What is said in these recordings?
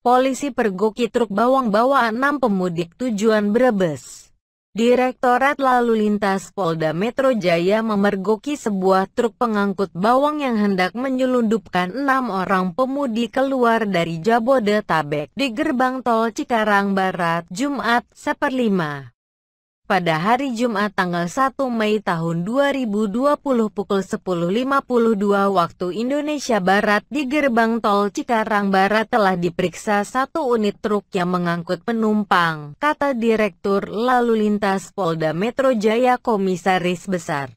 polisi pergoki truk bawang bawa enam pemudik tujuan Brebes. Direktorat Lalu Lintas Polda Metro Jaya memergoki sebuah truk pengangkut bawang yang hendak menyelundupkan enam orang pemudi keluar dari Jabodetabek di gerbang tol Cikarang Barat, Jumat, seperlima pada hari Jumat tanggal 1 Mei tahun 2020 pukul 10.52 waktu Indonesia Barat di gerbang tol Cikarang Barat telah diperiksa satu unit truk yang mengangkut penumpang, kata Direktur Lalu Lintas Polda Metro Jaya Komisaris Besar.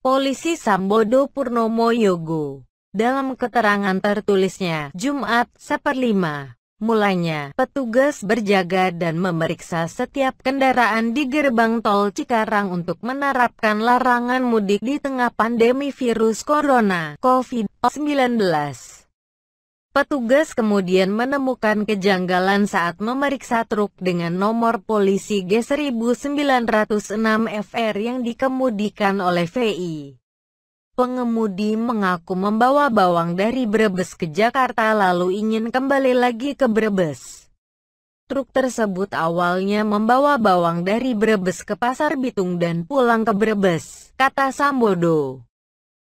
Polisi Sambodo Purnomo Yogo. Dalam keterangan tertulisnya, Jumat, seperlima. Mulanya, petugas berjaga dan memeriksa setiap kendaraan di gerbang tol Cikarang untuk menerapkan larangan mudik di tengah pandemi virus corona COVID-19. Petugas kemudian menemukan kejanggalan saat memeriksa truk dengan nomor polisi G1906 FR yang dikemudikan oleh VI pengemudi mengaku membawa bawang dari Brebes ke Jakarta lalu ingin kembali lagi ke Brebes. Truk tersebut awalnya membawa bawang dari Brebes ke Pasar Bitung dan pulang ke Brebes, kata Sambodo.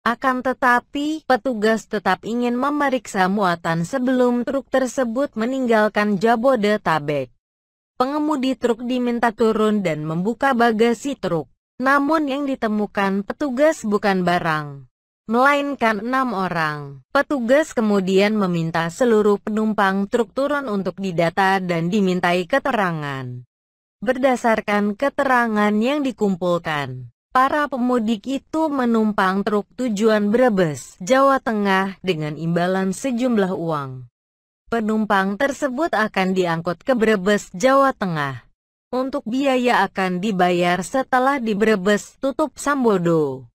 Akan tetapi, petugas tetap ingin memeriksa muatan sebelum truk tersebut meninggalkan Jabodetabek. Pengemudi truk diminta turun dan membuka bagasi truk. Namun yang ditemukan petugas bukan barang, melainkan enam orang. Petugas kemudian meminta seluruh penumpang truk turun untuk didata dan dimintai keterangan. Berdasarkan keterangan yang dikumpulkan, para pemudik itu menumpang truk tujuan Brebes, Jawa Tengah dengan imbalan sejumlah uang. Penumpang tersebut akan diangkut ke Brebes, Jawa Tengah untuk biaya akan dibayar setelah di Brebes tutup Sambodo.